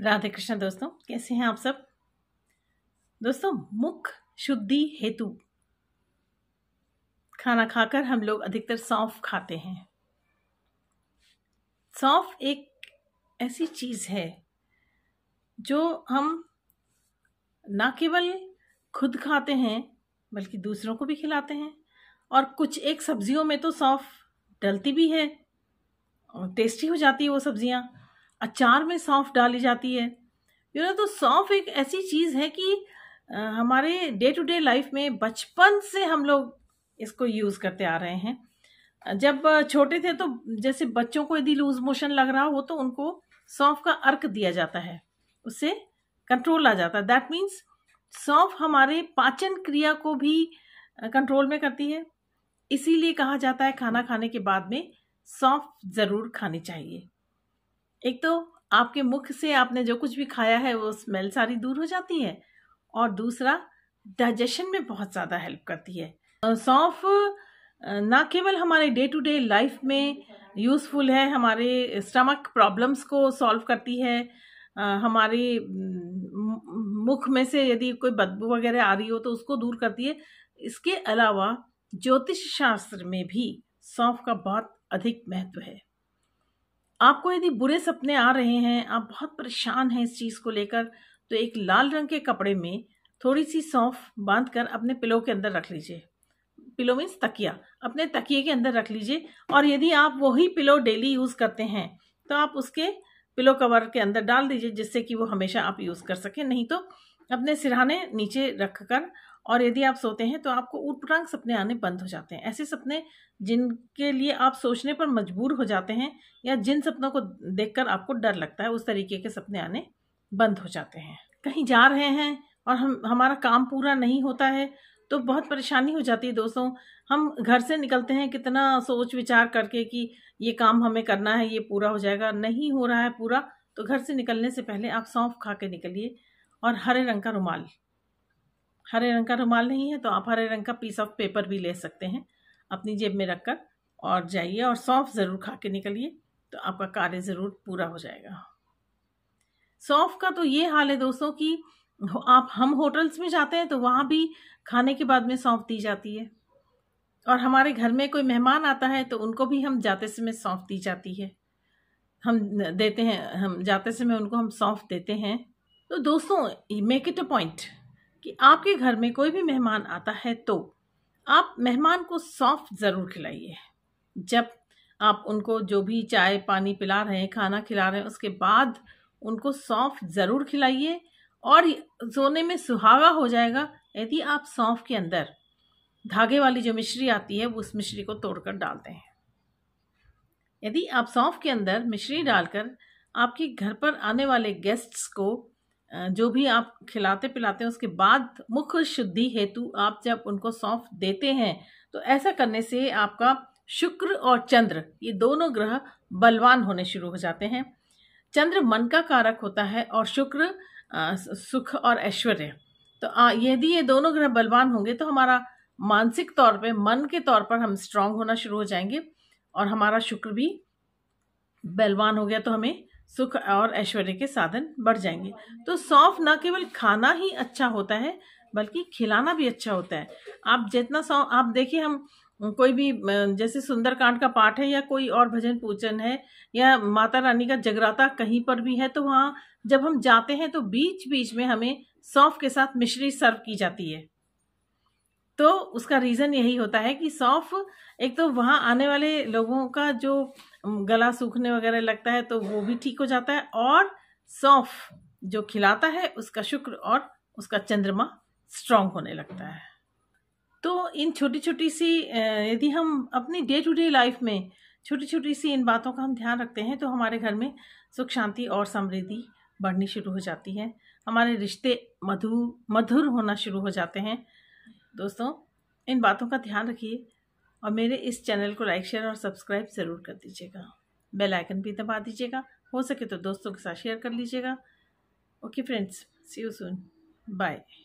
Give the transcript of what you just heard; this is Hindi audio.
राधे कृष्ण दोस्तों कैसे हैं आप सब दोस्तों मुख शुद्धि हेतु खाना खाकर हम लोग अधिकतर सौंफ खाते हैं सौंफ एक ऐसी चीज़ है जो हम ना केवल खुद खाते हैं बल्कि दूसरों को भी खिलाते हैं और कुछ एक सब्जियों में तो सौंफ डलती भी है और टेस्टी हो जाती है वो सब्जियाँ अचार में सौंफ डाली जाती है यू नो तो सौंफ एक ऐसी चीज़ है कि हमारे डे टू डे लाइफ में बचपन से हम लोग इसको यूज़ करते आ रहे हैं जब छोटे थे तो जैसे बच्चों को यदि लूज मोशन लग रहा हो तो उनको सौंफ का अर्क दिया जाता है उससे कंट्रोल आ जाता है दैट मीन्स सौंफ हमारे पाचन क्रिया को भी कंट्रोल में करती है इसीलिए कहा जाता है खाना खाने के बाद में सौंफ ज़रूर खानी चाहिए एक तो आपके मुख से आपने जो कुछ भी खाया है वो स्मेल सारी दूर हो जाती है और दूसरा डाइजेशन में बहुत ज़्यादा हेल्प करती है सौंफ ना केवल हमारे डे टू डे लाइफ में यूज़फुल है हमारे स्टमक प्रॉब्लम्स को सॉल्व करती है हमारे मुख में से यदि कोई बदबू वगैरह आ रही हो तो उसको दूर करती है इसके अलावा ज्योतिष शास्त्र में भी सौंफ का बहुत अधिक महत्व है आपको यदि बुरे सपने आ रहे हैं आप बहुत परेशान हैं इस चीज़ को लेकर तो एक लाल रंग के कपड़े में थोड़ी सी सौंफ बांध कर अपने पिलो के अंदर रख लीजिए पिलो मीन्स तकिया अपने तकिए के अंदर रख लीजिए और यदि आप वही पिलो डेली यूज़ करते हैं तो आप उसके पिलो कवर के अंदर डाल दीजिए जिससे कि वो हमेशा आप यूज़ कर सकें नहीं तो अपने सिरहाने नीचे रख कर और यदि आप सोते हैं तो आपको उटपुटांग सपने आने बंद हो जाते हैं ऐसे सपने जिनके लिए आप सोचने पर मजबूर हो जाते हैं या जिन सपनों को देखकर आपको डर लगता है उस तरीके के सपने आने बंद हो जाते हैं कहीं जा रहे हैं और हम हमारा काम पूरा नहीं होता है तो बहुत परेशानी हो जाती है दोस्तों हम घर से निकलते हैं कितना सोच विचार करके कि ये काम हमें करना है ये पूरा हो जाएगा नहीं हो रहा है पूरा तो घर से निकलने से पहले आप सौंफ खा के निकलिए और हरे रंग का रुमाल हरे रंग का रुमाल नहीं है तो आप हरे रंग का पीस ऑफ पेपर भी ले सकते हैं अपनी जेब में रख कर और जाइए और सौंफ ज़रूर खा के निकलिए तो आपका कार्य ज़रूर पूरा हो जाएगा सौंफ का तो ये हाल है दोस्तों कि आप हम होटल्स में जाते हैं तो वहाँ भी खाने के बाद में सौंफ दी जाती है और हमारे घर में कोई मेहमान आता है तो उनको भी हम जाते समय सौंफ दी जाती है हम देते हैं हम जाते समय उनको हम सौंफ देते हैं तो दोस्तों मेक इट अ पॉइंट कि आपके घर में कोई भी मेहमान आता है तो आप मेहमान को सॉफ्ट ज़रूर खिलाइए जब आप उनको जो भी चाय पानी पिला रहे हैं खाना खिला रहे हैं उसके बाद उनको सौंफ ज़रूर खिलाइए और सोने में सुहागा हो जाएगा यदि आप सौंफ के अंदर धागे वाली जो मिश्री आती है वो उस मिश्री को तोड़कर डालते हैं यदि आप सौंफ के अंदर मिश्री डालकर आपके घर पर आने वाले गेस्ट्स को जो भी आप खिलाते पिलाते हैं उसके बाद मुख शुद्धि हेतु आप जब उनको सौंप देते हैं तो ऐसा करने से आपका शुक्र और चंद्र ये दोनों ग्रह बलवान होने शुरू हो जाते हैं चंद्र मन का कारक होता है और शुक्र सुख और ऐश्वर्य तो यदि ये दोनों ग्रह बलवान होंगे तो हमारा मानसिक तौर पे मन के तौर पर हम स्ट्रांग होना शुरू हो जाएंगे और हमारा शुक्र भी बलवान हो गया तो हमें सुख और ऐश्वर्य के साधन बढ़ जाएंगे तो सौंफ न केवल खाना ही अच्छा होता है बल्कि खिलाना भी अच्छा होता है आप जितना सौंफ आप देखिए हम कोई भी जैसे सुंदरकांड का पाठ है या कोई और भजन पूजन है या माता रानी का जगराता कहीं पर भी है तो वहाँ जब हम जाते हैं तो बीच बीच में हमें सौंफ के साथ मिश्री सर्व की जाती है तो उसका रीज़न यही होता है कि सौंफ एक तो वहाँ आने वाले लोगों का जो गला सूखने वगैरह लगता है तो वो भी ठीक हो जाता है और सौंफ जो खिलाता है उसका शुक्र और उसका चंद्रमा स्ट्रांग होने लगता है तो इन छोटी छोटी सी यदि हम अपनी डे टू डे लाइफ में छोटी छोटी सी इन बातों का हम ध्यान रखते हैं तो हमारे घर में सुख शांति और समृद्धि बढ़नी शुरू हो जाती है हमारे रिश्ते मधु मधुर होना शुरू हो जाते हैं दोस्तों इन बातों का ध्यान रखिए और मेरे इस चैनल को लाइक शेयर और सब्सक्राइब ज़रूर कर दीजिएगा बेल आइकन भी दबा दीजिएगा हो सके तो दोस्तों के साथ शेयर कर लीजिएगा okay friends see you soon bye